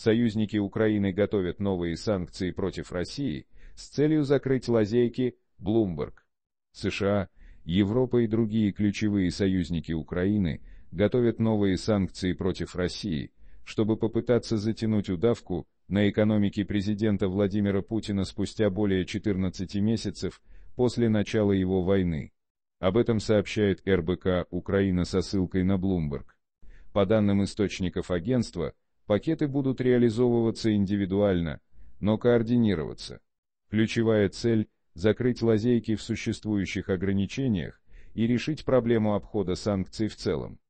Союзники Украины готовят новые санкции против России с целью закрыть лазейки Bloomberg. США, Европа и другие ключевые союзники Украины готовят новые санкции против России, чтобы попытаться затянуть удавку на экономике президента Владимира Путина спустя более 14 месяцев после начала его войны. Об этом сообщает РБК «Украина» со ссылкой на Bloomberg. По данным источников агентства, Пакеты будут реализовываться индивидуально, но координироваться. Ключевая цель – закрыть лазейки в существующих ограничениях и решить проблему обхода санкций в целом.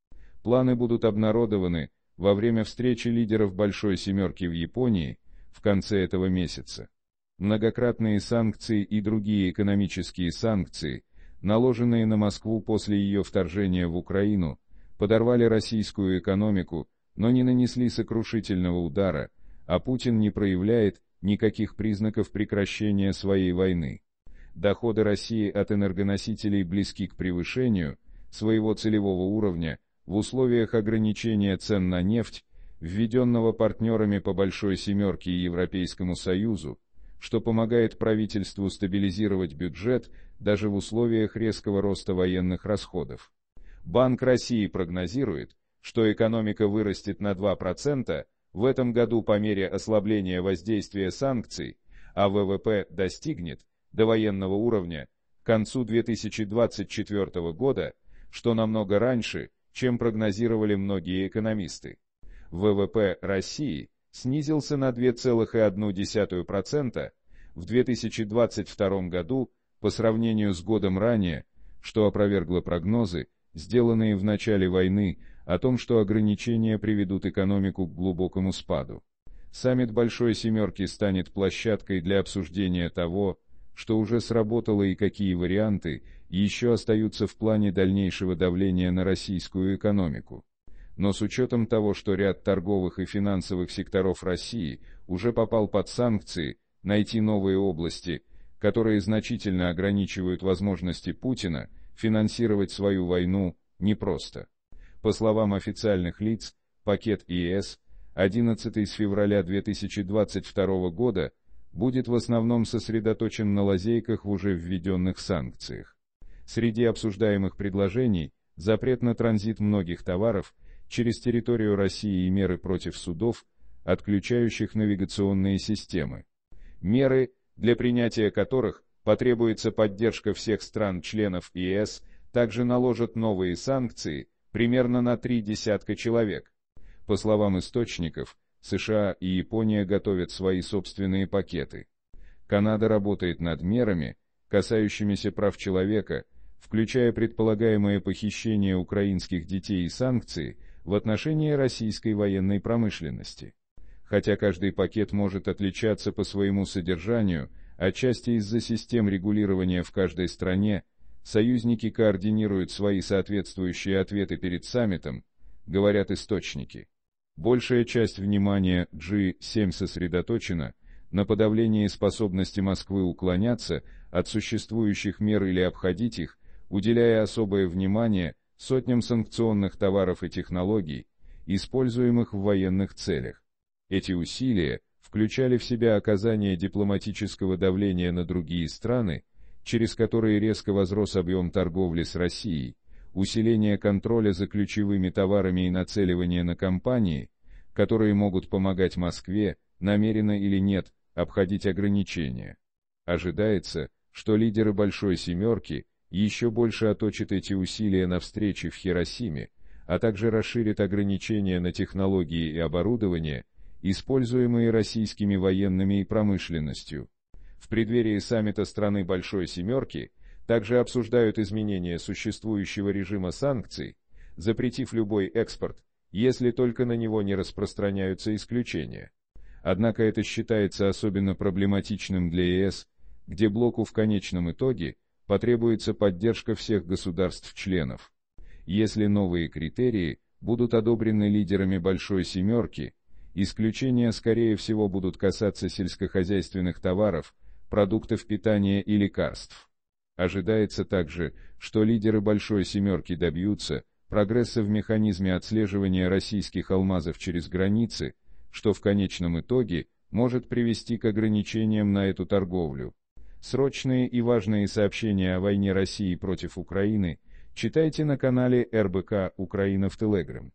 Планы будут обнародованы во время встречи лидеров Большой Семерки в Японии в конце этого месяца. Многократные санкции и другие экономические санкции, наложенные на Москву после ее вторжения в Украину, подорвали российскую экономику, но не нанесли сокрушительного удара, а Путин не проявляет никаких признаков прекращения своей войны. Доходы России от энергоносителей близки к превышению своего целевого уровня в условиях ограничения цен на нефть, введенного партнерами по Большой Семерке и Европейскому Союзу, что помогает правительству стабилизировать бюджет даже в условиях резкого роста военных расходов. Банк России прогнозирует, что экономика вырастет на 2% в этом году по мере ослабления воздействия санкций, а ВВП достигнет до военного уровня к концу 2024 года, что намного раньше, чем прогнозировали многие экономисты. ВВП России снизился на 2,1% в 2022 году по сравнению с годом ранее, что опровергло прогнозы, сделанные в начале войны о том, что ограничения приведут экономику к глубокому спаду. Саммит «Большой семерки» станет площадкой для обсуждения того, что уже сработало и какие варианты еще остаются в плане дальнейшего давления на российскую экономику. Но с учетом того, что ряд торговых и финансовых секторов России уже попал под санкции, найти новые области, которые значительно ограничивают возможности Путина финансировать свою войну, непросто. По словам официальных лиц, пакет ИС 11 с февраля 2022 года будет в основном сосредоточен на лазейках в уже введенных санкциях. Среди обсуждаемых предложений – запрет на транзит многих товаров через территорию России и меры против судов, отключающих навигационные системы. Меры, для принятия которых потребуется поддержка всех стран-членов ЕС, также наложат новые санкции – примерно на три десятка человек. По словам источников, США и Япония готовят свои собственные пакеты. Канада работает над мерами, касающимися прав человека, включая предполагаемое похищение украинских детей и санкции в отношении российской военной промышленности. Хотя каждый пакет может отличаться по своему содержанию, отчасти из-за систем регулирования в каждой стране, союзники координируют свои соответствующие ответы перед саммитом, говорят источники. Большая часть внимания G7 сосредоточена на подавлении способности Москвы уклоняться от существующих мер или обходить их, уделяя особое внимание сотням санкционных товаров и технологий, используемых в военных целях. Эти усилия включали в себя оказание дипломатического давления на другие страны через которые резко возрос объем торговли с Россией, усиление контроля за ключевыми товарами и нацеливание на компании, которые могут помогать Москве, намеренно или нет, обходить ограничения. Ожидается, что лидеры «Большой семерки» еще больше оточат эти усилия на встрече в Хиросиме, а также расширят ограничения на технологии и оборудование, используемые российскими военными и промышленностью. В преддверии саммита страны Большой Семерки также обсуждают изменения существующего режима санкций, запретив любой экспорт, если только на него не распространяются исключения. Однако это считается особенно проблематичным для ЕС, где блоку в конечном итоге потребуется поддержка всех государств-членов. Если новые критерии будут одобрены лидерами «Большой семерки», исключения скорее всего будут касаться сельскохозяйственных товаров, продуктов питания и лекарств. Ожидается также, что лидеры «Большой семерки» добьются прогресса в механизме отслеживания российских алмазов через границы, что в конечном итоге может привести к ограничениям на эту торговлю. Срочные и важные сообщения о войне России против Украины читайте на канале РБК «Украина» в Телеграм.